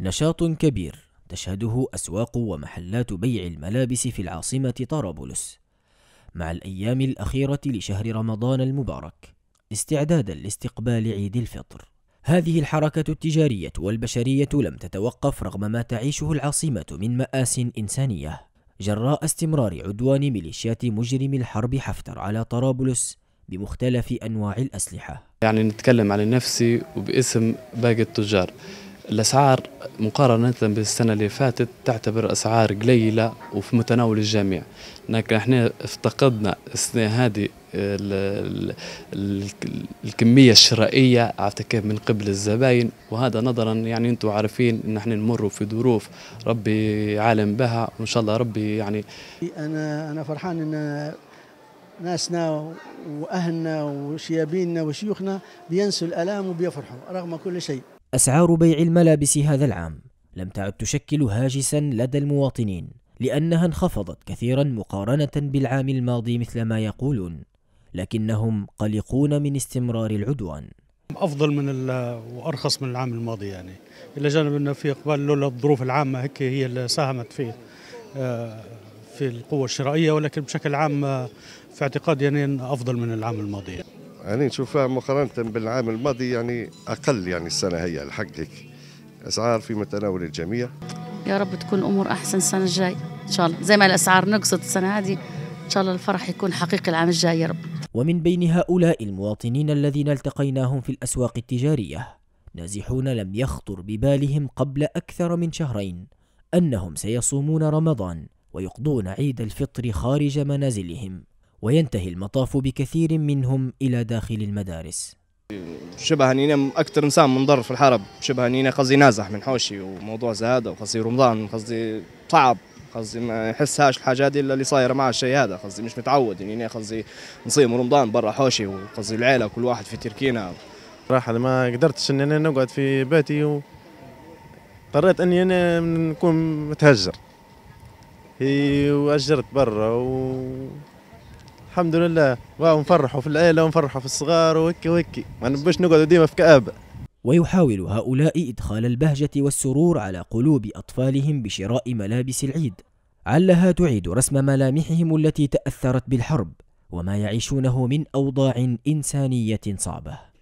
نشاط كبير تشهده أسواق ومحلات بيع الملابس في العاصمة طرابلس مع الأيام الأخيرة لشهر رمضان المبارك استعدادا لاستقبال عيد الفطر هذه الحركة التجارية والبشرية لم تتوقف رغم ما تعيشه العاصمة من مآس إنسانية جراء استمرار عدوان ميليشيات مجرم الحرب حفتر على طرابلس بمختلف أنواع الأسلحة يعني نتكلم عن نفسي وباسم باقي التجار الأسعار مقارنة بالسنة اللي فاتت تعتبر أسعار قليلة وفي متناول الجميع لكن احنا افتقدنا السنة هذه الكمية الشرائية عرفت كيف من قبل الزباين وهذا نظرا يعني انتم عارفين ان احنا نمر في ظروف ربي عالم بها وان شاء الله ربي يعني انا انا فرحان ان ناسنا واهلنا وشيابيننا وشيوخنا بينسوا الالام وبيفرحوا رغم كل شيء أسعار بيع الملابس هذا العام لم تعد تشكل هاجسا لدى المواطنين لأنها انخفضت كثيرا مقارنة بالعام الماضي مثل ما يقولون لكنهم قلقون من استمرار العدوان افضل من وارخص من العام الماضي يعني الى جانب انه في اقبال لولا الظروف العامه هيك هي اللي ساهمت في آه، في القوه الشرائيه ولكن بشكل عام آه، في اعتقادي يعني افضل من العام الماضي أنا يعني نشوفها مقارنة بالعام الماضي يعني أقل يعني السنة هي الحق هيك أسعار في متناول الجميع يا رب تكون الأمور أحسن السنة الجاية إن شاء الله زي ما الأسعار نقصت السنة هذه إن شاء الله الفرح يكون حقيقي العام الجاي يا رب ومن بين هؤلاء المواطنين الذين التقيناهم في الأسواق التجارية نازحون لم يخطر ببالهم قبل أكثر من شهرين أنهم سيصومون رمضان ويقضون عيد الفطر خارج منازلهم وينتهي المطاف بكثير منهم إلى داخل المدارس شبه هنينا اكثر انسان منضر في الحرب شبه هنينا قصدي نازح من حوشي وموضوع زاد وقصدي رمضان قصدي صعب قصدي ما يحسهاش الحاجات الا اللي صايره معه الشيء هذا قصدي مش متعود يعني قصدي نصيم رمضان برا حوشي وقصدي العيله كل واحد في تركينا صراحه ما قدرتش ان انا نقعد في بيتي اضطريت اني انا نكون متهجر واجرت برا و الحمد لله نفرحوا في العيله ونفرحوا في الصغار وهيك وهيك ما نبش نقعدوا ديما في كآبه ويحاول هؤلاء إدخال البهجة والسرور على قلوب أطفالهم بشراء ملابس العيد علها تعيد رسم ملامحهم التي تأثرت بالحرب وما يعيشونه من أوضاع إنسانية صعبة